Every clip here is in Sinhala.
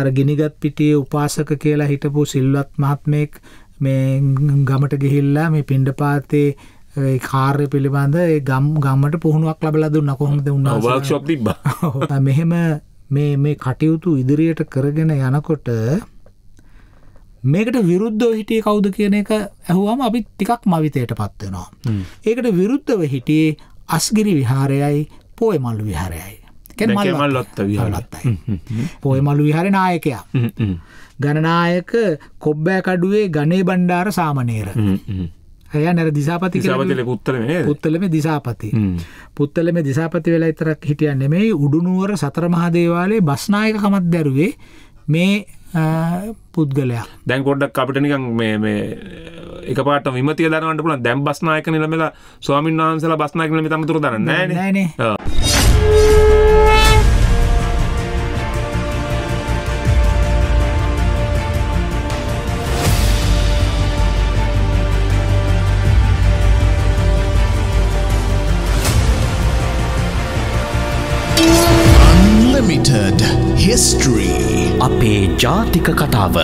අර ගිනිගත් පිටියේ උපාසක කියලා හිටපු සිල්වත් මහත්මයෙක් මේ ගමට ගිහිල්ලා මේ පිණ්ඩපාතේ ඒ කාර්ය පිළිබඳ ඒ ගම් ගම්මට පුහුණුවක් ලැබලා දුන්නා කොහොමද උන්වහන්සේ වර්ක්ෂොප් තිබ්බා මෙහෙම මේ මේ කටයුතු ඉදිරියට කරගෙන යනකොට මේකට විරුද්ධව හිටියේ කවුද කියන එක ඇහුවම අපි ටිකක් මවිතයටපත් වෙනවා ඒකට විරුද්ධව හිටියේ අස්ගිරි විහාරයයි පොයමල්ලු විහාරයයි මල්ලොත්ත විහලත්තයි පොයමළු විහර නායකයා ගණනායක කොබ්බෑකඩුවේ ගනේ බණ්ඩාර සාමනේර ඇය නැර දිසාපති පුත්තලම දිසාපති පුත්තලම දිසාපති වෙලා ඉතරක් හිටියන් නෙමෙයි උඩුනුවර සතරමහාදේවාලේ බස්නායක කමත් දැරුවේ මේ පුද්ගලයා දැන් කොඩ්ඩක් අපිට නිකන් මේ එක පාට විමතිය දරන්නට පුළුවන් දැන් බස්නායක නිලමෙලා ස්වාමීන් වහන්සේලා බස්නායක නිලමේ තමතුරු දරන්නේ නෑනේ නෑනේ Unlimited History අපේ ජාතික කතාව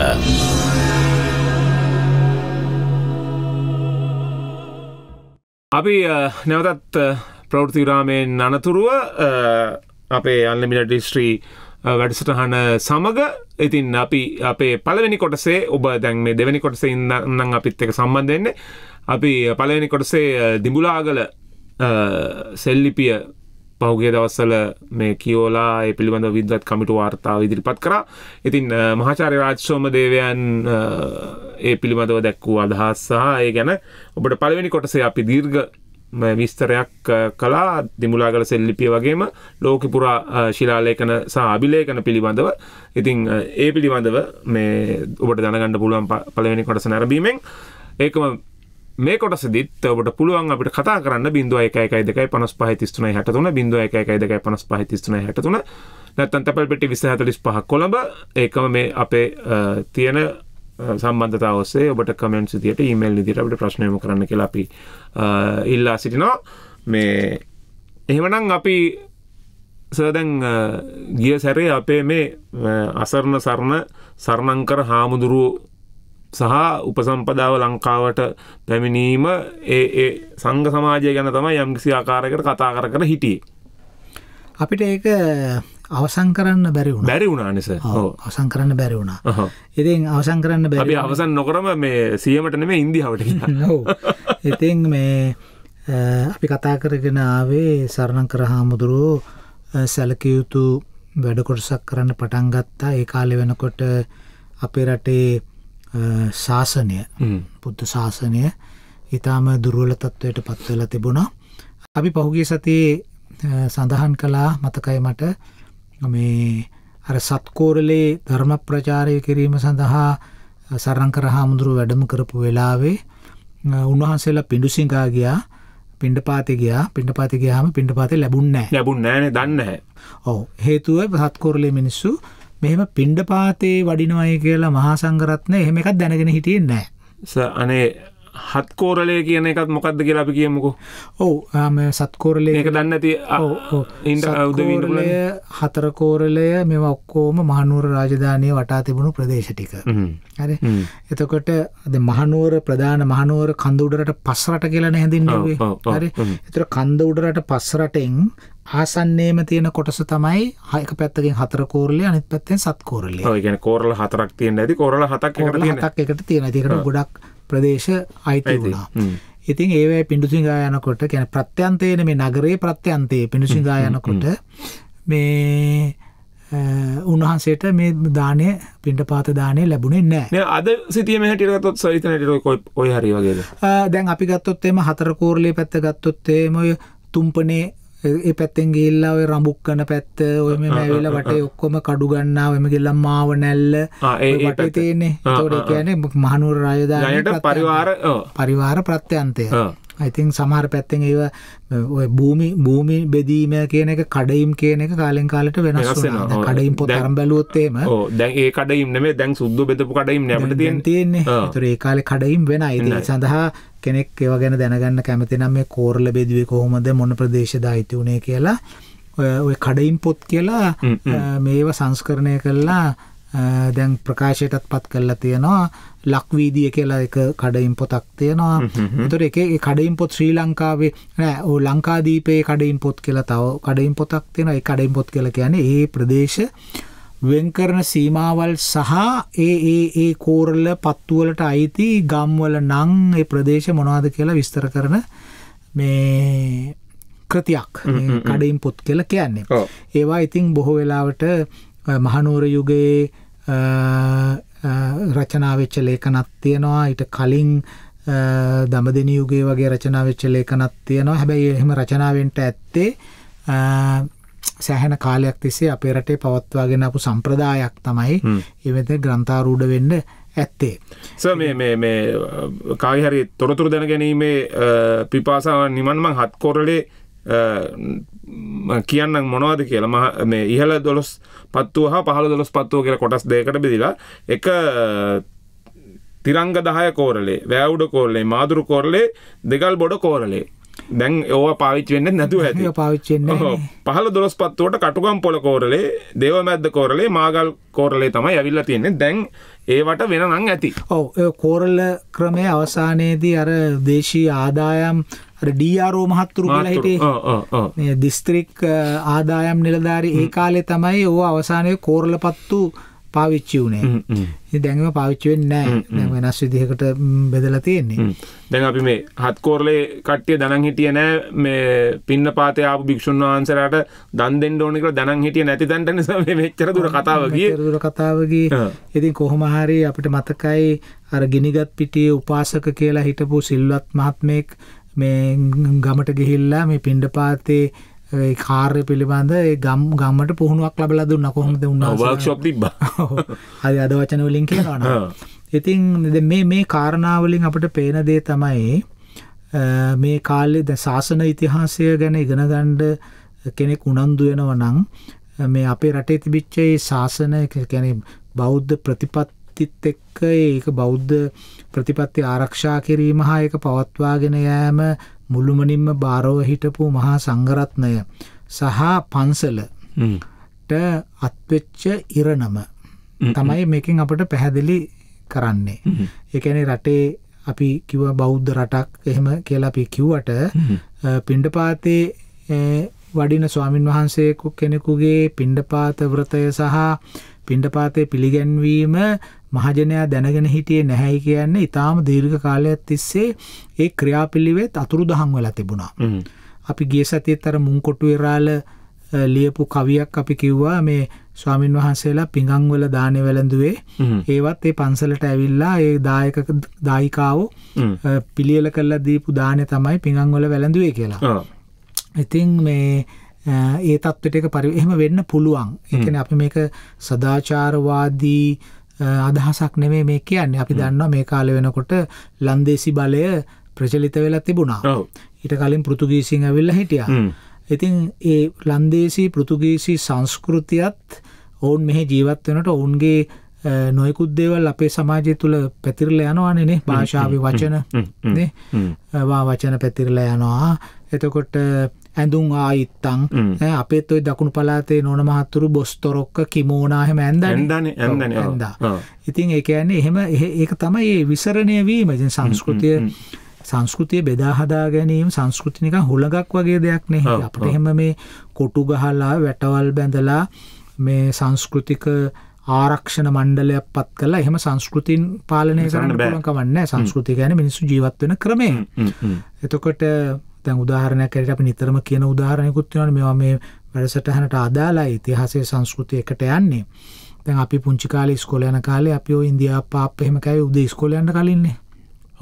අපි නැවතත් ප්‍රවෘති විරාමයෙන් අනතුරුව අපේ අල්ලමිට ඩිස්ට්‍රී වැඩසටහන සමඟ ඉතින් අපි අපේ පළවෙනි කොටසේ ඔබ දැන් මේ දෙවැනි කොටසේ ඉන්නම් අපිත් එක සම්බන්ධෙන්නේ අපි පළවෙනි කොටසේ දිඹුලාගල සෙල්ලිපිය පහුගේ දවස්සල මේ කියෝලා ඒ පිළිබඳ විද්වත් කමිටු වාර්තාව ඉදිරිපත් කරා ඉතින් මහාචාර්ය රාජසෝම දේවයන් ඒ පිළිබඳව දැක්වූ අදහස් සහ ඒ ගැන ඔබට පළවෙනි කොටසේ අපි දීර්ඝ විස්තරයක් කලා දෙමුලාගල සෙල්ලිපිය වගේම ලෝක පුරා ශිලාලේඛන සහ අභිලේඛන පිළිබඳව ඉතින් ඒ පිළිබඳව මේ ඔබට දැනගන්න පුළුවන් පළවෙනි කොටස නැරඹීමෙන් ඒකම මේ කොටසදිත් ඔබට පුළුවන් අපිට කතා කරන්න 0112553363 0112553363 නැත්නම් තැපල් පෙට්ටිය 2045 කොළඹ ඒකම මේ අපේ තියෙන සම්බන්ධතාව ඔස්සේ ඔබට කමෙන්ට්ස් විදියට ඊමේල් විදියට අපිට ප්‍රශ්න යොමු කරන්න කියලා අපි ඉල්ලා සිටිනවා මේ එහෙමනම් අපි සදැන් ගිය සැරේ අපේ මේ අසරණ සරණ සරණංකර හාමුදුරුව සහ උපසම්පදාව ලංකාවට පැමිණීම ඒ සංඝ සමාජය ගැන තමයි යම්කිසි ආකාරයකට කතා කර කර හිටියේ. අපිට ඒක අවසන් කරන්න බැරි වුණ බැරි වුණානිස අවසන් කරන්න බැරි වුණා ඉතින් අවසන් කරන්න බැරි අවසන් නොකරම මේ සියමට නෙම ඉන්දිහාවට ඉතින් මේ අපි කතා කරගෙන ආවේ සරණං කර හාමුදුරුවෝ සැලකයුතු වැඩකොටසක් කරන්න පටන් ගත්තා ඒ කාලෙ වෙනකොට අපේ රටේ ශාසනය බුද්ධ ශාසනය ඉතාම දුරුවල තත්ත්වයට පත්වෙලා තිබුණා අපි පහුගේ සතියේ සඳහන් කලා මතකයි මට මේ අර සත්කෝරලේ ධර්ම ප්‍රචාරය කිරීම සඳහා සරංකර හාමුදුරුව වැඩම කරපු වෙලාවේ උන්වහන්සේලා පිඩුසිංකා ගියා පිණ්ඩපාති ගියා පිණ්ඩපාති ගියාම පිණ්ඩපාතේ ලැබුණේ නැහැ. ලැබුණේ නැහැ දන්නේ නැහැ. ඔව් හේතුව සත්කෝරලේ මිනිස්සු මෙහෙම පිණ්ඩපාතේ වඩිනවයි කියලා මහා සංඝරත්නය එහෙම එකක් දැනගෙන හිටියේ නැහැ. අනේ හත්කෝරලය කියන එකත් මොකක්ද කියලා අපි කියමුකු ඔවුම සත්කෝරලය එක දන්න ඇති ඉන්දලය හතරකෝරලය මෙ ඔක්කෝම මහනුවර රාජධානය වටා තිබුණු ප්‍රදේශ ටික හරි එතකොට මහනුවර ප්‍රධාන මහනුවර කඳුඩරට පස්සරට කියලන හැඳින්නුවේ හරි එතර කන්ද උඩරට පස්සරටෙන් ආසන්නේම තියෙන කොටස තමයි හයක පැත්තකින් හතර කෝරලේ අනිත් පැත්තෙන් සත් කෝරලේ ගැන කෝරල හතරක් තියෙන ඇති කෝරල හතක් හතක් එකට තියෙන තිකර ගොඩක් ප්‍රදේශ අයිති වුණා. ඉතින් ඒවැ පිඩුසිංගා යනකොට කැන ප්‍රත්‍යන්තයන මේ නගරේ ප්‍රත්‍යන්තයේ පිඩුසිංගා යනකොට මේ උන්වහන්සේට මේ දානය පිට පාත දානය ලැබුණේ නෑ අද සිතිය මහටිරගතොත් සවිතනට ඔය හරි වගේ දැන් අපි ගත්තොත් එම හතරකෝරලේ පැත්ත ගත්තොත් එම තුම්පනේ ඒ පැත්තෙන් ගිල්ලා ඔය රඹුක් කන පැත්ත ඔය මේ ඇවිල්ලා වටේ ඔක්කොම කඩු ගන්නා ඔය ගිල්ලා මාව නැල්ල වටේ තියෙන්නේ ඒතකොට කියන්නේ මහනුවර රාජධානියට පරිවාර පරිවාර ප්‍රත්‍යන්තය ඉතින් සමහර පැත්තෙන් ඒව ඔය භූමි භූමි බෙදීම කියන එක කඩයිම් කියන එක කාලෙන් කාලට වෙනස් වෙනවා. දැන් කඩයිම් පොත අරන් බැලුවොත් එහෙම. ඔව් දැන් ඒ කඩයිම් නෙමෙයි දැන් සුද්ධ බෙදපු කඩයිම් නේ අපිට තියෙන්නේ. තියෙන්නේ. ඒතර ඒ කාලේ කඩයිම් වෙනයි. ඒ සඳහා කෙනෙක් ඒව ගැන දැනගන්න කැමති නම් මේ කෝරළ බෙදුවේ කොහොමද මොන ප්‍රදේශද අයිති උනේ කියලා ඔය කඩයිම් පොත් කියලා මේව සංස්කරණය කළා දැන් ප්‍රකාශයටත් පත් කරලා තියෙනවා ලක්වීදිය කියලා එක කඩයින් පොතක් තියෙනවා තුර එක කඩයින් පොත් ශ්‍රී ලංකාවේ ඕ ලංකාදීපයේ කඩයින් පොත් කියලා තව කඩයින් පොතක් තියෙන එක කඩයින් පොත් කියල කියන ඒ ප්‍රදේශ වෙන්කරන සීමාවල් සහ ඒ ඒ ඒ කෝරල්ල පත්තුවලට අයිති ගම්වල නං ඒ ප්‍රදේශ මොනවාද කියලා විස්තර කරන මේ කෘතියක් කඩයින් පොත් කියල කියන්නේ ඒවා ඉතිං බොහෝ වෙලාවට මහනුවර යුගයේ රචනා වෙච්ච ලේඛනක් තියෙනවා ඊට කලින් දඹදෙනි යුගයේ වගේ රචනා වෙච්ච ලේඛනක් තියෙනවා හැබැයි එහෙම රචනාවෙන්ට ඇත්තේ සෑහෙන කාලයක් තිස්සේ අපේ රටේ පවත්වාගෙන අපපු සම්ප්‍රදායක් තමයි එවෙත ග්‍රන්ථාරූඩ වෙන්න ඇත්තේ. ස මේ කායිහරි තොරතුරු දැන ගැනීමේ පිපාසාව නිමන්මං හත්කොරලේ කියන්න මොනවද කියලා ම මේ ඉහල දොළොස් පත්තුව හා පහළ දොළොස් පත්තුව කියලා කොටස් දෙකට බෙදිලා එක තිරංග දහය කෝරලේ වැෑවුඩ කෝරලේ මාදුරු කෝරලේ දෙගල් බොඩ කෝරලේ දැන් ඒවා පාවිච්චවෙන්න නැතුව ඇති පාවිච්චෙන් පහළ දොස් පත්තුවට කටුගම් පොල කෝරලේ දේව මැද්ද කෝරලේ මාගල් කෝරලේ තමයි ඇවිල්ල තියෙන්නේ දැන් ඒවට වෙන නං ඇති ඔව කෝරල්ල ක්‍රමය අවසානයේදී අර දේශී ආදායම් ඩRෝ මහත්තුරු කියලා හිටේ මේ දිස්ත්‍රික් ආදායම් නිලධාරි ඒ කාලේ තමයි ඕ අවසානයේ කෝරල පත්තු පාවිච්චි වුණේ. ඉතින් දැන් ඒක පාවිච්චි වෙන්නේ නැහැ. දැන් වෙනස් විදිහකට බෙදලා තියෙන්නේ. දැන් අපි මේ හත් කෝරලේ කට්ටිය දණන් හිටියේ නැහැ මේ පින්න පාතේ ආපු භික්ෂුන් වහන්සේලාට දන් දෙන්න ඕනේ කියලා දණන් හිටියේ නැති තැනට නිසා මේ මෙච්චර දුර කතාව ගියේ. මෙච්චර දුර කතාව ගියේ. ඉතින් කොහොම හරි අපිට මතකයි අර ගිනිගත් පිටියේ උපාසක කියලා හිටපු සිල්වත් මහත්මයෙක් මේ ගමට ගිහිල්ලා මේ පිණ්ඩපාතේ කාර්ය පිළිබඳ ගම් ගම්මට පුහුණුවක් ලබල දුන්න කොහොමද උන්න වක්ෂප් තිබ හරි අද වචන වලින් කියනවන ඉතින් මේ මේ කාරණාවලින් අපට පේන දේ තමයි මේ කාලෙ ද ශාසන ඉතිහාසය ගැන ඉගෙන ගණ්ඩ කෙනෙක් උනන්දුවෙනව නං මේ අපේ රටේ තිබිච්චේ ශාසන කැන බෞද්ධ ප්‍රතිපත් ප්‍රතිපත්තිත් එක්ක ඒක බෞද්ධ ප්‍රතිපත්ති ආරක්ෂා කිරීම හා ඒක පවත්වාගෙන යෑම මුළුමනින්ම බාරව හිටපු මහා සංඝරත්නය සහ පන්සලට අත්වෙච්ච ඉරණම තමයි මේකෙන් අපට පැහැදිලි කරන්නේ. ඒකැනේ රටේ අපි කිව බෞද්ධ රටක් එහෙම කියලා අපි කිව්වට පිණ්ඩපාතේ වඩින ස්වාමින් වහන්සේ කෙනෙකුගේ පිණ්ඩපාත වෘතය සහ පිණ්ඩපාතය පිළිගැන්වීම මහජනයා දැනගෙන හිටියේ නැහැයි කියන්නේ ඉතාම දීර්ඝ කාලයක් තිස්සේ ඒ ක්‍රියාපිළිවෙත් අතුරුදහන් වෙලා තිබුණා. අපි ගිය සතියේත් අර මුංකොට්ටු ඉරාල ලියපු කවියක් අපි කිව්වා මේ ස්වාමින් වහන්සේලා පිඟංවල දානෙ වැළඳුවේ ඒවත් ඒ පන්සලට ඇවිල්ලා ඒ දායක දායිකාවෝ පිළියෙල කරලා දීපු දානෙ තමයි පිඟංවල වැළඳුවේ කියලා. ඉතින් මේ ඒ තත්ත්වයට එක පරි එහෙම වෙන්න පුළුවන්. ඒ කියන්නේ අපි මේක සදාචාරවාදී අදහසක් නෙමේ මේ කියන්නේ අපි දන්නවා මේ කාල වෙනකොට ලන්දේසි බලය ප්‍රචලිත වෙලා තිබුණා ඊට කලින් පෘතුගීසින් ඇවිල්ල හිටිය ඉතින් ඒ ලන්දේසි පෘතුගීසි සංස්කෘතියත් ඔවුන් මෙහි ජීවත් වෙනට ඔවුන්ගේ නොයකුද්දේවල් අපේ සමාජය තුළ පැතිරල යනවානනේ භාෂාව වචන වා වචන පැතිරල යනවා එතකොට ඇඳුම් ආයිත්තං අපේත් ඔයි දකුණු පලාතේ නොන මහත්තුරු බොස්තොරොක්ක කිමෝනා හැම ඇන්දන ඇන්දා ඉතින් ඒක ඇන්නේ එහෙම ඒක තමයි ඒ විසරණය වීම සංස්කෘතිය සංස්කෘතිය බෙදාහදා ගැනීම සංස්කෘතිනික හොළඟක් වගේ දෙයක් නෙහි අපට එහෙම මේ කොටු ගහලා වැටවල් බැඳලා මේ සංස්කෘතික ආරක්ෂණ මණ්ඩලයක් පත් කලා එහෙම සංස්කෘතින් පාලනය කරන්න බැලකවන්න සංස්කෘති ගැන මිනිස්සු ජීවත් වෙන ක්‍රමය එතකොට දැන් උදාහරණයක් ඇරෙට අපි නිතරම කියන උදාහරණයකුත් තියෙනවා මේවා මේ වැඩසටහනට අදාළයි ඉතිහාසයේ සංස්කෘතිය එකට යන්නේ. දැන් අපි පුංචි කාලේ ඉස්කෝලේ යන කාලේ අපි ඔය ඉන්දියා පාප් එහෙම කෑවේ උදේ ඉස්කෝලේ යන්න කලින්නේ.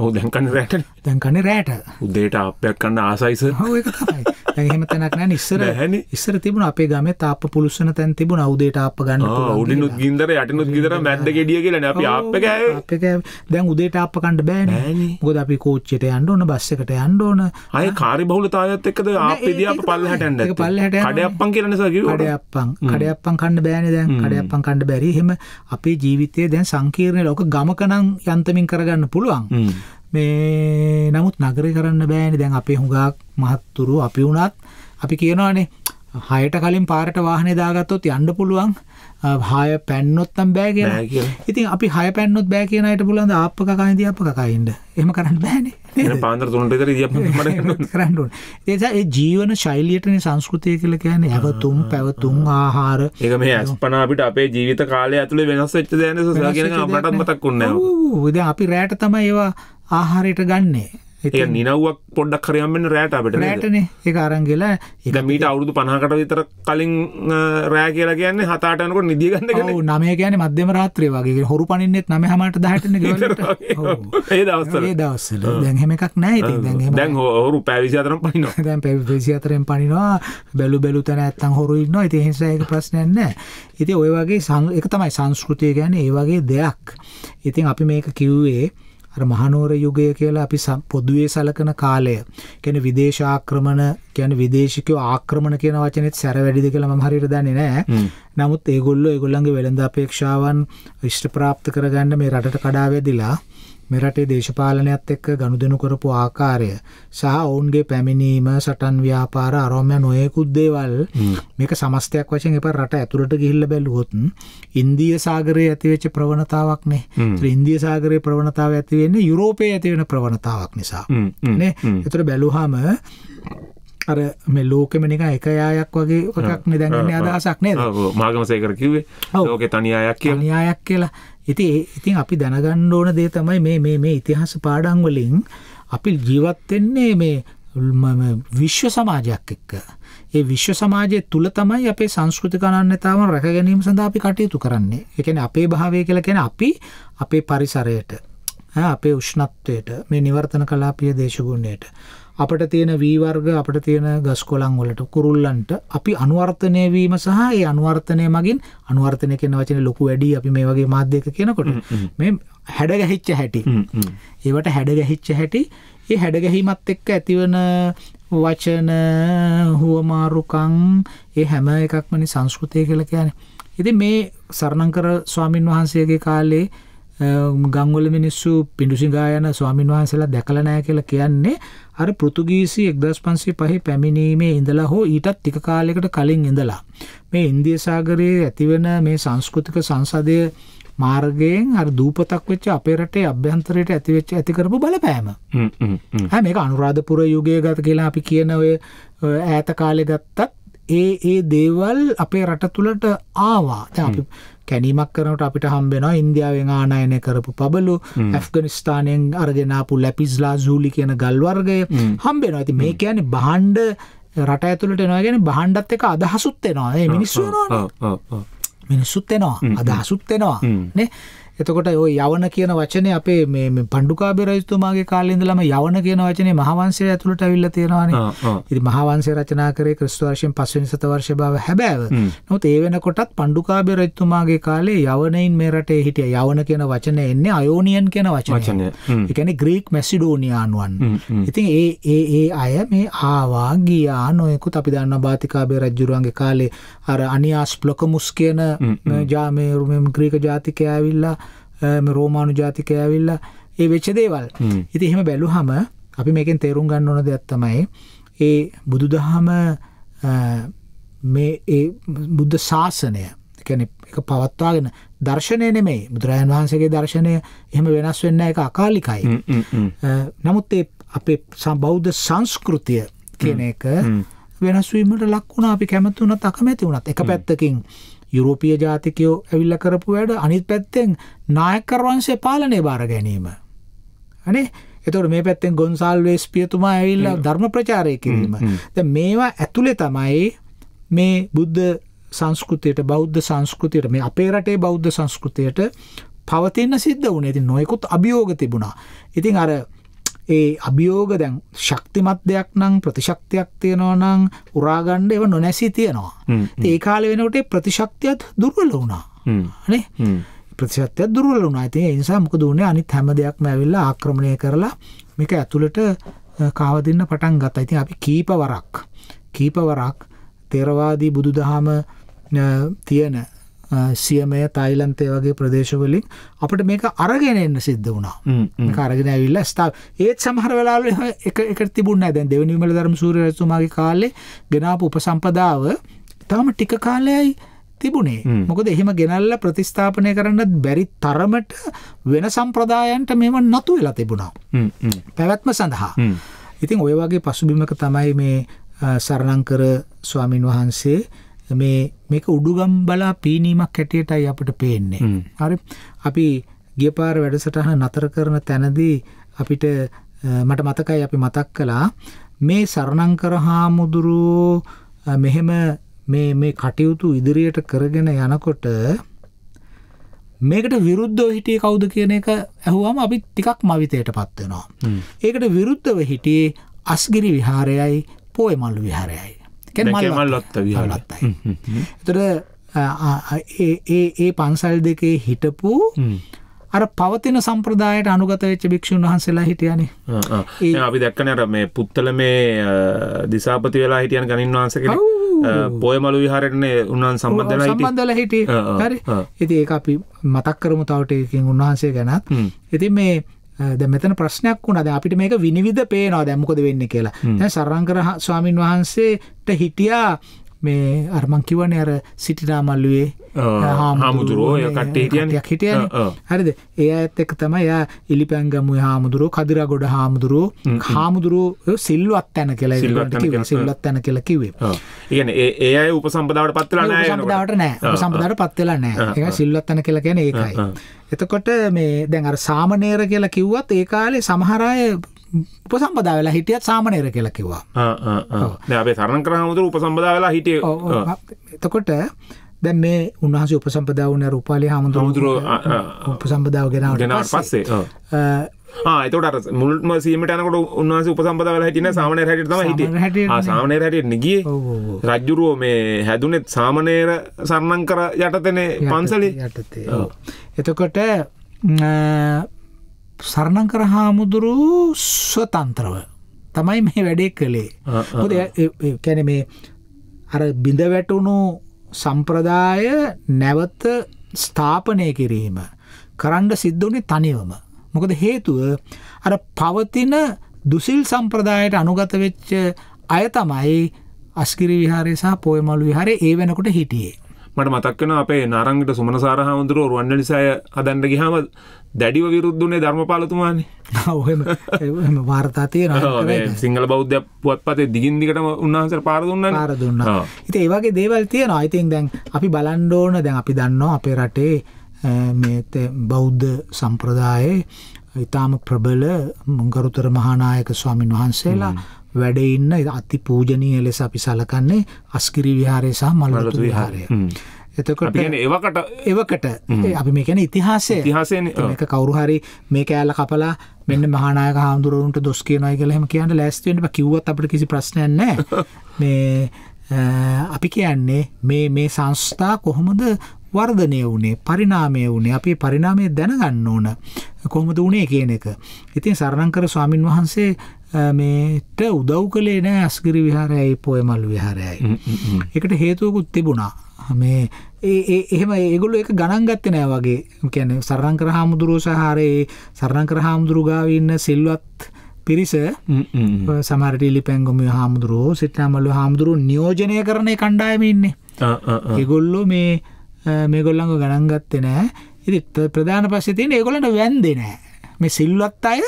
ඔහු දැන්කන්න රෑට දැන්කන රෑට උදේට අපයක් කන්න ආසයිස හම තැනක්න ඉස්සර හැන ඉස්සර තිබුණ අපේ ගම තාප පුලුස්සන තැන් තිබුණ අවදේට අප ගන්න උඩනුත් ගින්දර යටනුත් ගිදර මැද්ද ගෙඩිය කියලන අප අපක දැන් උදේට අප කණ්ඩ බෑන ගොද අපි කෝච්චයට යන්න ඕන බස්සකට යන්න ඕන අය කාරි බහුලතාවත් එක්කද අපේද අප පල්ලහටන්ඩ පල්ලහට කඩයප්පන් කියලනසගේ කඩයප්පන් කඩයප්පන් කණ්ඩ බෑන දැන් කඩයප්පන් කණ්ඩ බැරි හෙම අපේ ජීවිතය දැන් සංකීර්ණය ලෝක ගමකනං යන්තමින් කරගන්න පුළුවන්. මේ නමුත් නගරේ කරන්න බෑනේ දැන් අපේ හුඟක් මහත්තුරු අපි වුණත් අපි කියනවානේ හයට කලින් පාරට වාහනේ දාගත්තොත් යන්න පුළුවන් හය පැන්නොත් නම් බෑ කියලා. ඉතින් අපි හය පැන්නොත් බෑ කියන අයට පුළුවන් ද ආප්ප කකා ඉඳි ආප්ප කකා ඉන්න. එහෙම කරන්න බෑනේ. නේද? පාන්දර තුනට විතර ඉදි අපිට කරන්න ඕනේ. ඒ නිසා ඒ ජීවන ශෛලියටනේ සංස්කෘතිය කියලා කියන්නේ ඇවතුම්, පැවතුම්, ආහාර. ඒක මේ අස්පන අපිට අපේ ජීවිත කාලය ඇතුලේ වෙනස් වෙච්ච දෑනේ සසලා කියන එක අපටත් මතක් වුණේ නැහැ. ඔව්. දැන් අපි රැයට තමයි ඒවා ආහාරයට ගන්නේ. ඒ නිනව්වක් පොඩ්ඩක් කරයම්ෙන් රෑට අපට රෑටන ඒ අරංගලා එක මීට අවුරුදු පණහකට විතර කලින් රෑ කියලා කියන්නේ හතාටනක නිදිගන්න නමය කියන මධ්‍යම රාත්‍රය වගේ හොරු පනින්නෙත් නම හමට දහටන ඒ දවස්සල දවස්සල දැහෙම එකක් නෑ දැන් හෝරු පැවිසිතරම් පනින දැන් පැවිසිතරෙන් පනිනවා බැලු බැලු තැන ඇත්තන් හොරු ඉන්න ඇති හිසයක ප්‍රශ්නයන්න ඉති ඔය වගේ සං එක තමයි සංස්කෘතිය ගැන ඒ වගේ දෙයක් ඉතින් අපි මේක කිව්වේ අර මහනුවර යුගය කියලා අපි පොදුවේ සලකන කාලය කියන්නේ විදේශ ආක්‍රමණ කියන්නේ විදේශිකයෝ ආක්‍රමණ කියන වචනේත් සැර වැඩිද කියලා මම හරියට දන්නේ නැහැ. නමුත් ඒගොල්ලෝ ඒගොල්ලන්ගේ වෙළඳ අපේක්ෂාවන් ඉෂ්ට ප්‍රාප්ත කරගන්න මේ රටට කඩා වැදිලා මෙරටේ දේශපාලනයත් එක්ක ගනුදෙනු කරපු ආකාරය සහ ඔවුන්ගේ පැමිණීම සටන් ව්‍යාපාර අරෝමයන් නොයෙකුත් දේවල් මේක සමස්තයක් වශයෙන් එප රට ඇතුළට ගිහිල්ල බැලුවොත් ඉන්දිය සාගරයේ ඇතිවෙච්ච ප්‍රවණතාවක්නේ ඉන්දිය සාගරයේ ප්‍රවණතාව ඇතිවෙන්න යුරෝපය ඇතිවෙන ප්‍රවණතාවක් නිසා එතුට බැලුහම අර මේ ලෝකෙම නික එක යායක් වගේ එකක් නිදැගන්නේ අදහසක් නේද මාගම සේකර කිව්වේ ලෝකෙ තනි අයක් කිය නියායක් කියලා ඉතින් ඉතින් අපි දැනගන්න ඕන දේ තමයි මේ මේ මේ ඉතිහාස පාඩම් වලින් අපි ජීවත් වෙන්නේ මේ විශ්ව සමාජයක් එක්ක. ඒ විශ්ව සමාජය තුල තමයි අපේ සංස්කෘතික අනන්‍යතාවන් රැක ගැනීම සඳහා අපි කටයුතු කරන්නේ. ඒ කියන්නේ අපේ භාවය කියලා කියන්නේ අපි අපේ පරිසරයට, අපේ උෂ්ණත්වයට, මේ නිවර්තන කලාපීය දේශගුණයට අපට තියෙන වීවර්ග අපට තියෙන ගස්කොලන් වලට කුරුල්ලන්ට අපි අනුවර්තනය වීම සහ ඒ අනුවර්තනය මගින් අනුවර්තනය කියන වචන ලොකු වැඩි අපි මේ වගේ මාධ්‍යක කියනකොට මේ හැඩ ගැහිච්ච හැටි ඒවට හැඩ ගැහිච්ච හැටි ඒ හැඩ ගැහිමත් එක්ක ඇතිවන වචන හුවමාරුකං ඒ හැම එකක්මනි සංස්කෘතය කළ කියන්නේ. ඉතින් මේ සරණංකර ස්වාමින් වහන්සේගේ කාලේ ගංගොල මිනිස්සු පිඩුසිගා යන ස්වාමින් වහන්සලා දැකල නෑ කියලා කියන්නේ අර පෘතුගීසි එක්දස් පන්සේ පහි පැමිණීමේ ඉඳලා හෝ ඊටත් තික කාලෙකට කලින් ඉඳලා. මේ ඉන්දිය සාගරයේ ඇතිවෙන මේ සංස්කෘතික සංසදය මාර්ගයෙන් අර දූපතක් වෙච්ච අපේ රටේ අභ්‍යන්තරයට ඇතිවෙච්ච ඇති කරපු බලපෑම. හා මේක අනුරාධපුර යුගය ගත කියලා අපි කියන ඔය ඈත කාලෙ ගත්තත් ඒ ඒ දේවල් අපේ රට තුළට ආවා. දැන් අපි කැනීමක් කරනට අපිට හම්බෙනවා ඉන්දියාවෙන් ආනායනය කරපු පබලු ඇෆ්ගනිස්ථානයෙන් අරගෙනාපු ලැපිස්ලා සූලි කියන ගල්වර්ගය හම්බෙනවා ඇති මේ කියන බහන්්ඩ රට ඇතුළට එනවා ගැන බහන්්ඩත් එක අදහසුත් එනවා මිනිස්සු මිනිස්සුත් එනවා අදහසුත් එනවා නේ එතකොට ඔය යවන කියන වචනේ අපේ මේ පණ්ඩුකාභය රජතුමාගේ කාලේ ඉඳලම යවන කියන වචනේ මහවංශය ඇතුළට අවිල්ලා තියෙනවානේ. ඉතින් මහවංශය රචනා කරේ ක්‍රිස්තු වර්ෂයෙන් 5 වෙනි සතවර්ෂ බව හැබෑව. නමුත් ඒ වෙනකොටත් පණ්ඩුකාභය රජතුමාගේ කාලේ යවනයින් මේ රටේ හිටිය යවන කියන වචනේ එන්නේ අයෝනියන් කියන වචනේ. ඒ කියන්නේ ග්‍රීක මැසිඩෝනියානුවන්. ඉතින් ඒ ඒ ඒ අය මේ ආවා ගියා නොයෙකුත් අපි දන්නවා බාතිකාභය රජුරුවන්ගේ කාලේ අර අනියාස් ප්ලොකමුස් කියන ජාමේ රුමෙම් ග්‍රීක ජාතිකය ඇවිල්ලා මේ රෝමානු ජාතිකය ඇවිල්ලා ඒ වෙච්ච දේවල්. ඉතින් එහෙම බැලුවහම අපි මේකෙන් තේරුම් ගන්න ඕන දෙයක් තමයි ඒ බුදුදහම මේ ඒ බුද්ධ ශාසනය කියන්නේ ඒක පවත්වාගෙන දර්ශනය නෙමෙයි බුදුරජාන් වහන්සේගේ දර්ශනය එහෙම වෙනස් වෙන්න ඒක අකාලිකයි. නමුත් ඒ අපේ බෞද්ධ සංස්කෘතිය කියන එක වෙනස් වීමට ලක් වුණා අපි කැමති වුණත් අකමැති වුණත් එක පැත්තකින් යුරෝපීය ජාතිකයෝ ඇවිල්ලා කරපු වැඩ අනිත් පැත්තෙන් නායක වංශය පාලනය බාර ගැනීම. අනේ එතකොට මේ පැත්තෙන් ගොන්සාල් වේස්පියතුමා ඇවිල්ලා ධර්ම ප්‍රචාරය කිරීම. දැන් මේවා ඇතුලේ තමයි මේ බුද්ධ සංස්කෘතියට බෞද්ධ සංස්කෘතියට මේ අපේ රටේ බෞද්ධ සංස්කෘතියට පවතින සිද්ධ වුණේ. ඉතින් නොයෙකුත් අභියෝග තිබුණා. ඉතින් අර ඒ අභියෝග දැන් ශක්තිමත් දෙයක් නම් ප්‍රතිශක්තියක් තියෙනවා නම් උරාගණ්ඩ එව නොනැසි තියෙනවා ඒ කාල වෙනකොට ප්‍රතිශක්තියත් දුර්වල වුණා නේ ප්‍රතිශක්තියක් දුර්වල වුණා ඉතින් ඒ නිසා මොකද උනේ අනිත් හැම දෙයක්ම ඇවිල්ලා ආක්‍රමණය කරලා මේක ඇතුළට කාවදින්න පටන් ගත්තා ඉතින් අපි කීපවරක් කීපවරක් තේරවාදී බුදුදහම තියෙන සියමය තයිලන්තය වගේ ප්‍රදේශවලින් අපට මේක අරගෙන එන්න සිද්ධ වුණා අරගෙන ඇවිල්ල ස්ථා ඒත් සමහර වෙලාල එක තිබුණ ඇදැන් දෙවනිීමල ධර්ම සූර රැතුමාගේ කාලේ ගෙනාපු උපසම්පදාව තාම ටික කාලයයි තිබුණේ මොකද එහෙම ගෙනල්ල ප්‍රතිස්ථාපනය කරන්නත් බැරි තරමට වෙන සම්ප්‍රදායන්ට මෙම නතු වෙලා තිබුණා පැවැත්ම සඳහා ඉතින් ඔය වගේ පසුබිමක තමයි මේ සරණංකර ස්වාමින් වහන්සේ මේ මේක උඩුගම් බලා පීනීමක් හැටියටයි අපිට පේන්නේ. හරි. අපි ගියපාර වැඩසටහන නතර කරන තැනදී අපිට මට මතකයි අපි මතක් කළා මේ සරණංකර හාමුදුරුවෝ මෙහෙම මේ මේ කටයුතු ඉදිරියට කරගෙන යනකොට මේකට විරුද්ධව හිටියේ කවුද කියන එක ඇහුවම අපි ටිකක් මවිතයටපත් වෙනවා. ඒකට විරුද්ධව හිටියේ අස්ගිරි විහාරයයි පොයමල්ලු විහාරයයි. මල්ලොත්ත මල්ලොත්තයි එතට ඒ ඒ පන්සල් දෙකේ හිටපු අර පවතින සම්ප්‍රදායට අනුගත වෙච්ච භික්ෂුන් වහන්සේලා හිටියනේ. අපි දැක්කනේ අර මේ පුත්තල මේ දිසාපති වෙලා හිටියන ගණින් වහන්සේ කෙනෙක් පොයමළු විහාරයටනේ උන්වහන්සේ සම්බන්ධ වෙලා හිටියේ. සම්බන්ධ වෙලා හිටියේ. හරි. ඉතින් ඒක අපි මතක් කරමු තව ටිකකින් උන්වහන්සේ ගැනත්. ඉතින් මේ ද මෙතන ප්‍රශ්නයක් වුණද අපිට මේක විනිවිධ පේනවා දැම්මකොද වෙන්න කියලා සරංකර ස්වාමින් වහන්සේට හිටියා මේ අරමං කිවනේ අර සිටිනා මල්ලුවේ හාමුදුරුවෝ ඔය කට්ටිය හිටියනේ හිටියනේ හරිද ඒ අයත් එක්ක තමයි යා ඉලිපැංගමුවේ හාමුදුරුවෝ කදිරගොඩ හාමුදුරුවෝ හාමුදුරුවෝ සිල්වත් තැන කියලා ඒකට කිව්වේ සිල්වත් තැන කියලා කිව්වේ ඒ කියන්නේ ඒ ඒ අය උපසම්පදාවට පත් වෙලා නැහැ උපසම්පදාවට නැහැ උපසම්පදාවට පත් වෙලා නැහැ ඒක සිල්වත් තැන කියලා කියන්නේ ඒකයි එතකොට මේ දැන් අර සාමනීර කියලා කිව්වත් ඒ කාලේ සමහර අය උපසම්පදා වෙලා හිටියත් සාමනේර කියලා කිව්වා. දැන් අපේ සරණ කරහමතුරු උපසම්පදා වෙලා හිටියේ. එතකොට දැන් මේ උන්වහන්සේ උපසම්පදා වුණ රූපාලි හාමුදුරුවෝ උපසම්පදාව ගෙනාවට පස්සේ ආ එතකොට අර මුල්ම සීමට යනකොට උන්වහන්සේ උපසම්පදා වෙලා හිටියේ සාමනේර හැටියට තමයි හිටියේ. ආ සාමනේර හැටියට නෙගියේ. රජ්ජුරුවෝ මේ හැදුනේ සාමනේර සරණංකර යටතේනේ පන්සලේ. යටතේ. එතකොට සරණංකර හාමුදුරු ස්වතන්ත්‍රව තමයි මේ වැඩේ කළේ හොද කැන මේ අර බිඳ වැටුණු සම්ප්‍රදාය නැවත ස්ථාපනය කිරීම කරන්න සිද්ධුනේ තනිවම මොකද හේතුව අර පවතින දුසිල් සම්ප්‍රදායට අනුගත වෙච්ච අය තමයි අස්කිරි විහාරය සහ පොයමළු විහාරය ඒ වෙනකොට හිටියේ මට මතක්කන අපේ නාරංගට සුමන සාරහාමුදුරුව රුවන්ඩලිසය හදන්ඩ ගිහම දැඩිව විරුද්ධුනේ ධර්මපාලතුමානේ ඔහෙම වාර්තා තියෙන සිංහල බෞද්ධ පුවත් පතේ දිගින් දිගටම උන්වහන්සට පාර දුන්න පාර දුන්න ඉතින් ඒ වගේ දේවල් තියෙනවා අයිතින් දැන් අපි බලන්න ඕන දැන් අපි දන්නවා අපේ රටේ මේ බෞද්ධ සම්ප්‍රදායේ ඊටාම ප්‍රබල මංගරුතර මහානායක ස්වාමින් වහන්සේලා වැඩ ඉන්න අති පූජනීය ලෙස අපි සලකන්නේ අස්කිරි විහාරය සහ මල්වතු විහාරය. එතකොට ඒවකට ඒවකට අපි මේ කියන්නේ ඉතිහාසය ඉතිහාසයෙන් මේක කවුරු හරි මේ කෑල්ල කපලා මෙන්න මහානායක හාමුදුරුවන්ට දොස් කියනවා කියලා එහෙම කියන්න ලෑස්ති වෙන්න බෑ කිව්වත් අපිට කිසි ප්‍රශ්නයක් නැහැ. මේ අපි කියන්නේ මේ මේ සංස්ථා කොහොමද වර්ධනය වුණේ පරිණාමය වුණේ අපේ පරිණාමය දැනගන්න ඕන කොහොමද වුණේ කියන එක. ඉතින් සරණංකර ස්වාමින් වහන්සේ මේට උදව් කළේ නෑ ඇස්ගිරි විහාරයයි පොයමල් විහාරයයි. එකට හේතුවකුත් තිබුණා. මේ එහෙම ඒගොල්ල එක ගණන් ගත්තේ නෑ වගේ කියන්නේ සරණංකර හාමුදුරුව සහාරේ සරණංකර හාමුදුරුව ගාව ඉන්න සිල්වත් පිරිස සමහරට ඉලිපැංගොමිය හාමුදුරුව සිටනාමල්ල හාමුදුරුව නියෝජනය කරන කණ්ඩායම ඉන්නේ. ඒගොල්ලෝ මේ මේගොල්ලන්ව ගණන් ගත්තේ නෑ. ඉතින් ප්‍රධාන පස්සේ තියෙන ඒගොල්ලන්ට වැන්දේ නෑ. මේ සිල්වත් අය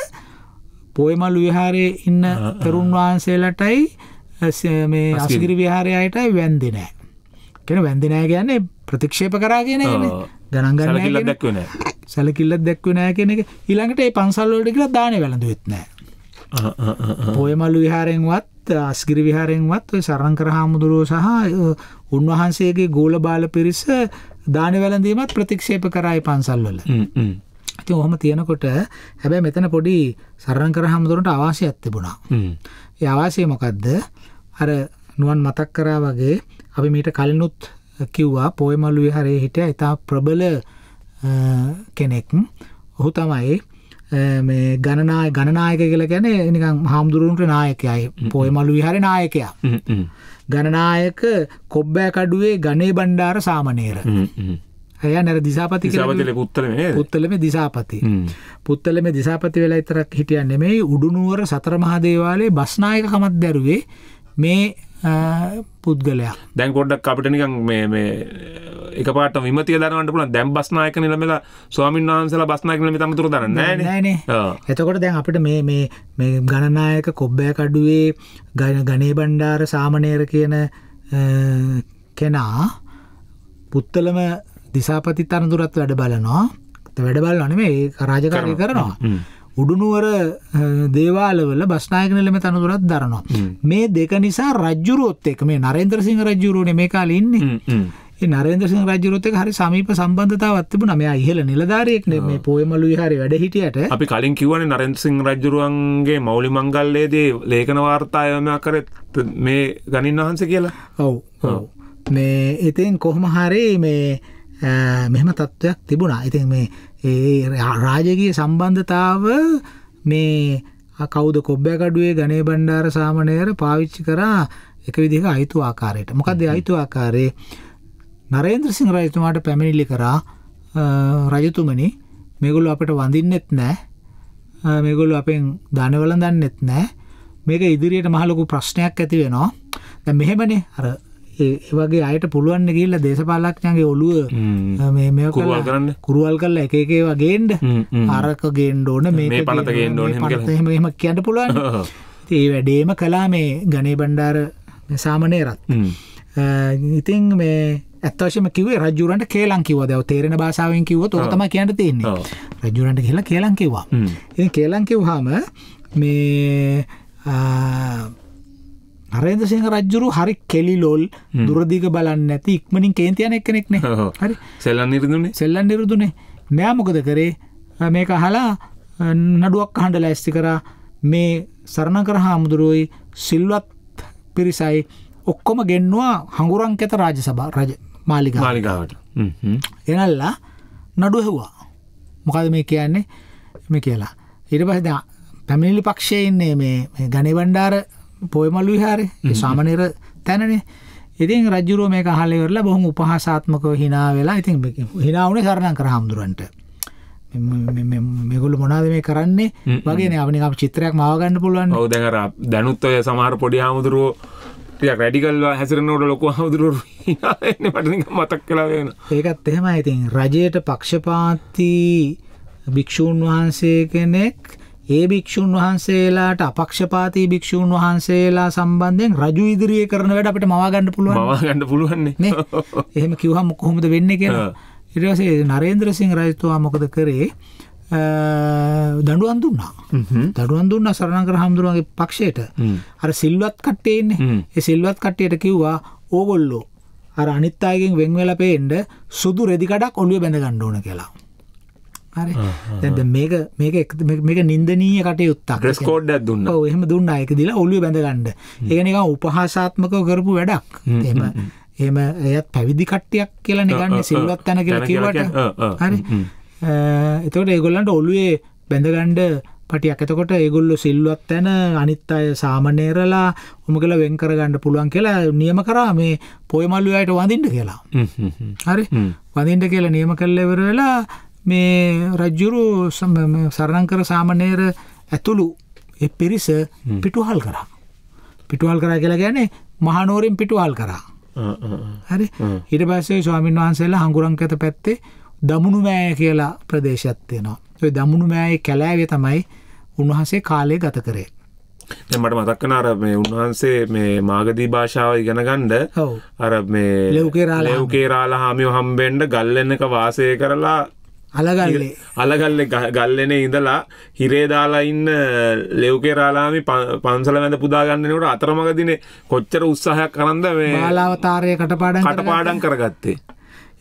පොයමල් විහාරයේ ඉන්න තරුන් වහන්සේලටයි මේ අසිගිරි විහාරය අයටයි වැන්දි නෑ. කෙන වැන්දි නෑ කියන්නේ ප්‍රතික්ෂේප කරාගෙන ගණන් ගන්න දැක්වන සැලකිල්ලක් දැක්වේ නෑ කෙනෙ ඊළඟට ඒ පන්සල් වලට කියලා දානේ වැළඳුවෙත් නෑ. පොයමල් විහාරෙන්වත් අස්ගිරි විහාරෙන්වත් ඔය සරංකර හාමුදුරුවෝ සහ උන්වහන්සේගේ ගෝල බාල පිරිස දාන වැළඳීමත් ප්‍රතික්ෂේප කරායි පන්සල් වල. ඉතින් ඔහොම තියෙනකොට හැබැයි මෙතන පොඩි සරණකර හමුදුරන්ට අවශ්‍යයක් තිබුණා. ඒ අවශ්‍යය මොකද්ද? අර නුවන් මතක් කරා වගේ අපි මීට කලිනුත් කිව්වා පොයමළු විහාරයේ හිටිය ඉතා ප්‍රබල කෙනෙක්. ඔහු තමයි මේ ගණනාය ගණනායක කියලා කියන්නේ නිකන් හාමුදුරුවන්ට නායකයයි පොයමළු විහාරේ නායකයා. ගණනායක කොබ්බෑ කඩුවේ ගණේ බණ්ඩාර සාමණේර. එයා නර දිසාපති කියලා පුත්තලම පුත්තලම දිසාපති. පුත්තලම දිසාපති වෙලා විතරක් හිටියා නෙමෙයි උඩුනුවර සතර මහා දේවාලයේ බස්නායකකමත් දැරුවේ මේ පුද්ගලයා. දැන් පොඩ්ඩක් අපිට නිකන් මේ මේ එකපාරට විමතිය දරවන්න පුළුවන් දැන් බස්නායක නිලමෙලා ස්වාමීන් වහන්සේලා බස්නායක නිලමේ තමතුරු දරන්නේ නෑනේ. නෑනේ. එතකොට දැන් අපිට මේ මේ මේ ගණනායක කොබ්බෑ කඩුවේ ගණේ බණ්ඩාර සාමණේර කියන කෙනා පුත්තලම දිසාපති තනතුරත් වැඩ බලනවා වැඩබල් අනේ රාජකාරය කරනවා. උඩුනුවර දේවාලවල බස්නායකනලම තනතුරත් දරනවා. මේ දෙක නිසා රජ්ජුරුවොත් එක මේ නරේන්ද්‍ර සිංහ රජ්ජුරුවනේ මේ කාලේ ඉන්නේ. ඒ නරේන්ද්‍ර සිංහ රජ්ජුරුවොත් එක්ක හරි සමීප සම්බන්ධතාවක් තිබුණා. මෙයා ඉහළ නිලධාරියෙක් නේ මේ පොයමළු විහාරේ වැඩ හිටියට. අපි කලින් කිව්වනේ නරේන්ද්‍ර සිංහ රජ්ජුරුවන්ගේ මෞලි මංගල්‍යයේදී ලේඛන වාර්තායම කරත් මේ ගණින් වහන්සේ කියලා. ඔව්. ඔව්. මේ ඉතින් කොහොම හරි මේ මෙහෙම තත්ත්වයක් තිබුණා ඉතින් මේ රාජකය සම්බන්ධතාව මේ කෞද කොබ්බැකඩුවේ ගනේ බණ්ඩාර සාමනයර පාවිච්චි කරා එක විදිහ අයිතු ආකාරයට මොකද අයිතු ආකාරයේ නරේන්ද්‍ර සිංහ රජතුමාට පැමිණිලි කරා රජතුමනි මෙගොලු අපට වඳින්නෙත් නෑ මෙගොලු අපෙන් ධනවල දන්නෙත් නෑ මේක ඉදිරියට මහලොකු ප්‍රශ්නයක් ඇති වෙනවා මෙහෙමනේ අර ඒවගේ අයට පුළුවන්න කියල්ල දේශපාලක්ඥගේ ඔලුව මේ කරන්න කුරුවල් කරල එක එකේ වගේන්ඩ අරක ගේන්ඩ ඕන මේ පනත ගේන්න ඕනම කියන්න පුළුවන් ඒ වැඩේම කලා මේ ගනේ බණ්ඩාර සාමනය රත් ඉතිං මේ ඇත්තවශම කිවේ රජුරන්ට කේලං කිව දව තේරෙන භාෂාවෙන් කිව තොතම කියන්න තියන්නේ රජුරන්ට කියලා කේලං කිවා ඒ කේලං කිව්හාම මේ නරේන්ද්‍ර සිංහ රජුරු හරි කෙලි ලොල් දුරදිග බලන්න නැති ඉක්මනින් කේන්ති යන එක්කෙනෙක් නේ. හරි. සෙල්ලම් නිරුදුනේ. සෙල්ලම් නිරුදුනේ. මෙයා මොකද කරේ? මේක අහලා නඩුවක් අහන්න ලෑස්ති කරා මේ සරණකර හාමුදුරුවෝයි සිල්වත් පිරිසයි ඔක්කොම ගෙන්නවා හඟුරංකෙත රාජසභා රජ මාලිගාව. මාලිගාවට. හ්ම්. එනල්ලා නඩුව ඇහුවා. මොකද මේ කියන්නේ මේ කියලා. ඊට පස්සේ පැමිණිලි පක්ෂයේ ඉන්නේ මේ ගණේ බණ්ඩාර පොයමල්ලු විහාරේ සාමනීර තැනනේ ඉතින් රජුරෝ මේක අහලා ඉවරලා බොහොම උපහාසාත්මකව hina වෙලා ඉතින් hina වුණේ සරණම් කර හාමුදුරන්ට මෙගොලු මොනාද මේ කරන්නේ වගේ අවනිකම් චිත්‍රයක් මාවගන්න පුළුවන් ඔව දැකර දැනුත් ඔය සමහර පොඩි හාමුදුරුවෝ ටිකක් රැඩිකල්ව හැසිරෙනකොට ලොකු හාමුදුරුවෝ එන්නේ මට මතක් කළා වෙන ඒකත් එහෙමයි ඉතින් රජයට පක්ෂපාතී භික්ෂූන් වහන්සේ කෙනෙක් ඒ භික්‍ෂූන් වහන්සේලාට අපක්ෂපාති භික්‍ෂූන් වහන්සේලා සම්බන්ධයෙන් රජු ඉදිරිය කරන වැඩ අපට මවාගන්න පුළුව මවාගන්න පුළුවන්නේ එහෙම කිව්හම කොහොමද වෙන්න කියෙන ඉරසේ නරේන්ද්‍ර සිං රජතුවා මොකද කරේ දඩුවන් දුන්නා දඩුවන් දුන්න සරණකර හාමුදුරුවන්ගේ පක්ෂයට අර සිල්වත් කට්ටේන්නේ සිල්වත් කට්ටයට කිව්වා ඕගොල්ලෝ අර අනිත්තායගෙන් වෙන් වෙලපේෙන්ට සුදු රෙදිකඩක් ඔළුව බැඳ ගණ්ඩෝන කියලා හරි දැන් මේක මේක මේක නින්දනීය කටයුත්තක් ඩ්‍රෙස් කෝඩ් එකක් දුන්නා. ඔව් එහෙම දුන්නා. ඒක දීලා ඔළුවේ බැඳ ගන්න. ඒක නිකන් උපහාසාත්මකව කරපු වැඩක්. එහෙම එහෙම එයත් පැවිදි කට්ටියක් කියලා නිකන්නේ සිල්වත් තැන කියලා කිව්වට. හරි. එතකොට ඒගොල්ලන්ට ඔළුවේ බැඳ ගන්න පටියක්. එතකොට ඒගොල්ලෝ සිල්වත් තැන අනිත් අය සාමනේරලා උම කියලා වෙන් කරගන්න පුළුවන් කියලා නියම කරා මේ පොය මල්ලුවයට වඳින්න කියලා. හරි. වඳින්න කියලා නියම කළා ඉවර වෙලා මේ රජ්ජුරු සරණංකර සාමනේර ඇතුළු පිරිස පිටුහල් කරා. පිටුවල් කරා කියලා ගැනේ මහනෝරෙන් පිටුවල් කරා. හරි ඊට පස්සේ ස්වාමීන් වහන්සේලා හංගුරංක ඇත පැත්තේ දමුණු මෑය කියලා ප්‍රදේශයක් තියෙනවා. ඒ දමුණු මෑයේ කැලෑවේ තමයි උන්වහන්සේ කාලය ගත කරේ. දැන් මට මතක් වෙන අර මේ උන්වහන්සේ මේ මාගදී භාෂාව ඉගෙන ගන්න අර මේ ලෙව්කේරාලා ලෙව්කේරාලා හාමියෝ හම්බෙන්න ගල්ලෙන්නක වාසය කරලා අලගල්ලේ අලගල්ල ගල්ලන ඉඳලා හිරේදාලා ඉන්න ලෙව්කේ රාලාමි පන්සල වැඳ පුදාගන්නනට අතරමගදින කොච්චර උත්සාහයක් කරන්ද මේ ලාවතාරය කටපාඩ කටපාඩන් කරගත්තේ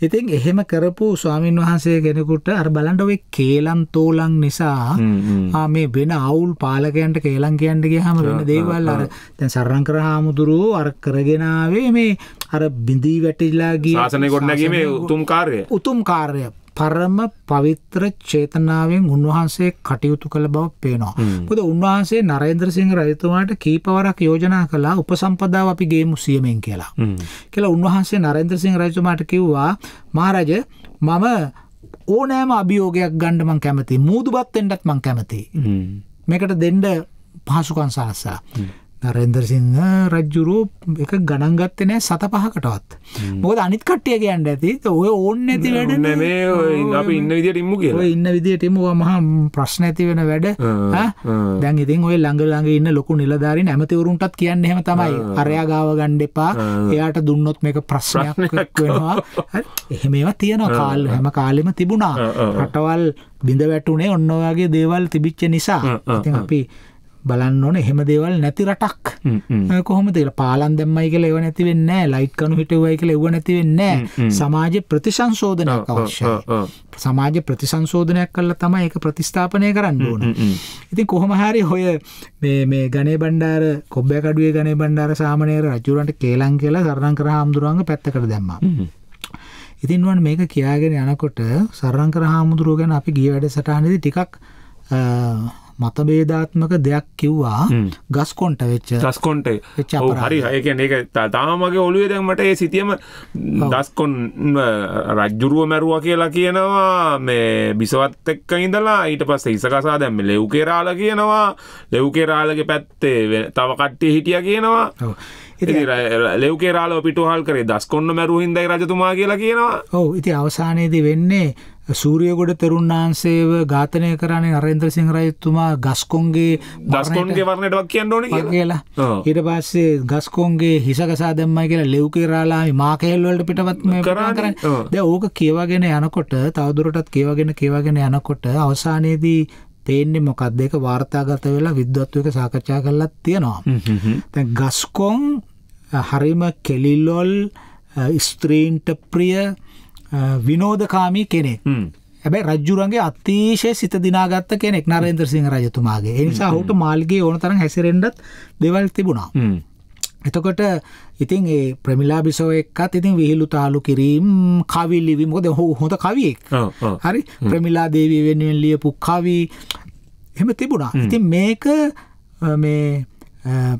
ඉතින් එහෙම කරපු ස්වාමීන් වහන්සේ කෙනෙකුට අර බලන්ට ඔය කේලම් තෝලං නිසා ආ මේ වෙන අවුල් පාලකයන්ට කේලම් කියන්න ගියාම වෙන දේවල් අර දැන් සරණකර හාමුදුරුවෝ අර කරගෙන ආවේ මේ අර බිඳී වැටිලා ගිය ශාසනය ගොඩනැගීමේ උතුම් කාර්යය උතුම් කාර්යය පරම පවිත්‍ර චේතනාවෙන් උන්වහන්සේ කටයුතු කළ බව පේනවා. මොකද උන්වහන්සේ නරේන්ද්‍ර සිංහ රජතුමාට කීපවරක් යෝජනා කළා උපසම්පදාව අපි ගේමු සියමෙන් කියලා. කියලා උන්වහන්සේ නරේන්ද්‍ර සිංහ රජතුමාට කිව්වා මහරජ මම ඕනෑම අභියෝගයක් ගන්න මං කැමතියි. මූදුබත් වෙන්නත් මං කැමතියි. මේකට දෙන්න පහසුකම් සලස්සා. රෙන්දර්සිංහ රජ්ජුරෝ එක ගණන්ගත්ත නෑ සත පහකටවත් මොකද අනිත් කට්ටිය කියන්න ඇති ඔය ඕන්න ඇති වැඩ ඉන්න විදිට ඉම්ම කිය ඉන්න විදිටම මහා ප්‍රශ්න ඇති වෙන වැඩ දැන් ඉතින් ඔය ළඟළඟ ඉන්න ලොකු නිලධාරි ඇමතිවරුන්ටත් කියන්න හෙම තමයි අරයා ගාව ගණ්ඩ එපා එයාට දුන්නොත් මේක ප්‍රශ්නයක් වෙනවා එහෙමවා තියෙන කාල් හැම කාලෙම තිබුණා රටවල් බිඳ වැටුනේ ඔන්නවාගේ දේවල් තිබිච්ච නිසා ඉතින් අපි බලන්න ඕන එහෙම දේවල් නැති රටක් කොහොමද කියලා පාලම් දැම්මයි කියලා ඒව නැති වෙන්නේ නැහැ ලයිට් කණු හිටුවයි කියලා ඒව නැති වෙන්නේ නැහැ සමාජ ප්‍රතිසංශෝධනයක් අවශ්‍යයි සමාජ ප්‍රතිසංශෝධනයක් කළා තමයි ඒක ප්‍රතිස්ථාපනය කරන්න ඕන ඉතින් කොහොම හරි ඔය මේ මේ ගණේ බණ්ඩාර කොබ්බෑකඩුවේ ගණේ බණ්ඩාර සාමණේර රජුරන්ට කේලම් කියලා සරණංකර හාමුදුරුවන්ගේ පැත්තකට දැම්මා ඉතින් වන් මේක කියාගෙන යනකොට සරණංකර හාමුදුරුවෝ ගැන අපි ගිය වැඩසටහනේදී ටිකක් මතබේධාත්මක දෙයක් කිව්වා ගස් කොට වෙච්ච ගස්කොට හරි හයක ඒක තාමගේ ඔලුවේ දැන්මට ඒ සිතියම දස්කොන් රජ්ජුරුව මැරුව කියලා කියනවා මේ බිසවත් එක්ක ඉඳලා ඊට පස්ස ඉසකසා දැම්ම ලෙව්කෙරාල කියනවා ලෙව්කෙරාලගේ පැත්තේ තව කට්ටිය හිටිය කියනවා ලෙව්කේරාලෝ පිටුහල් කරේ දස්කොන්න මැරුහින්දයි රජතුමා කියලා කියනවා ඔවු ඉති අවසානයේදී වෙන්නේ සූරියගොඩ තෙරුන් වහන්සේව ඝාතනය කරන්නේ නරේන්ද්‍ර සිංහ රජතුමා ගස්කොන්ගේ ගස්කොන්ගේ වර්ණයටවත් කියන්න ඕනේ කියලා. ඊට පස්සේ ගස්කොන්ගේ හිස ගසා දැම්මයි කියලා ලෙව්කේ රාලාමි මාකේල් වලට පිටවත් මේ කරන්නේ. දැන් ඕක කියවගෙන යනකොට තවදුරටත් කියවගෙන කියවගෙන යනකොට අවසානයේදී පේන්නේ මොකක්ද ඒක වාර්තාගත වෙලා විද්වත්වයක සාකච්ඡා කරලා තියෙනවා. දැන් ගස්කොන් හරිම කෙලිලොල් ස්ත්‍රීන්ට ප්‍රිය විනෝධකාමී කෙනෙක් හැබැ රජ්ජුරන්ගේ අතිශය සිත දිනාගත්ත කෙනෙක් නරේන්ද්‍ර සිංහ රජතුමාගේ එනිසා හුට මාල්ගේ ඕන තරන් හැසිරෙන්ඩත් දෙවල් තිබුණා. එතකොට ඉතින් ඒ ප්‍රමිලා බිසෝ එක්කත් ඉතින් විහිලු තාලු කිරීම් කවි ලිවි මොකද හෝ හොඳ කවියෙක් හරි ප්‍රමිලා දේවී වෙනුවෙන් ලියපු කවි එහෙම තිබුණා. ඉතින් මේක මේ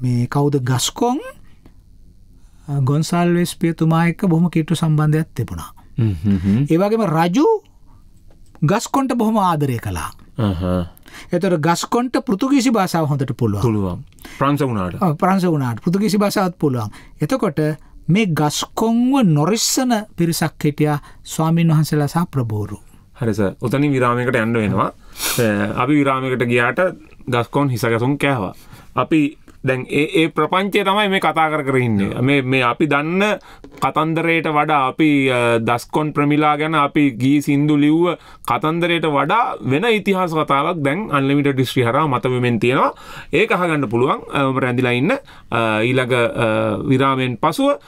මේ කවුද ගස්කොන් ගොන්සල්වෙස් පියතුමා එක්ක බොහොම කිට්ටු සම්බන්ධයක් තිබුණා. Mm-hmm. ඒවගේම රජු ගස්කොන්ට බොහොම ආදරය කලා එතට uh-huh. ගස්කොට පෘතුගීසි භාසාාව හොඳට පුළුව පුළුවන් ප්‍රංස වුණට ප්‍රංස වුණට පෘතුගීසි භාසාත් පුළුවන් එතකොට මේ ගස්කොන්ව නොරිස්සන පිරිසක් හිටියා ස්වාමීන් වහන්සේලා සහ ප්‍රබෝරු හරිස ඔතනි විරාමයකට යන්න වෙනවා අපි විරාමයකට ගියාට ගස්කොන් හිසගසුන් කෑවා අපි දැන් ඒ ප්‍රපංචය තමයි මේ කතා කර කරඉන්නේ මේ මේ අපි දන්න කතන්දරයට වඩා අපි දස්කොන් ප්‍රමිලා ගැන අපි ගී සින්දු ලිව්ව කතන්දරයට වඩා වෙන ඉතිහාස කතාවක් දැන් අන්ලිමිට ඩිස්්‍රි හර මතවමෙන් තියෙනවා ඒ අහගන්න පුළුවන් රැඳිලා ඉන්න ඊළඟ විරාමෙන් පසුව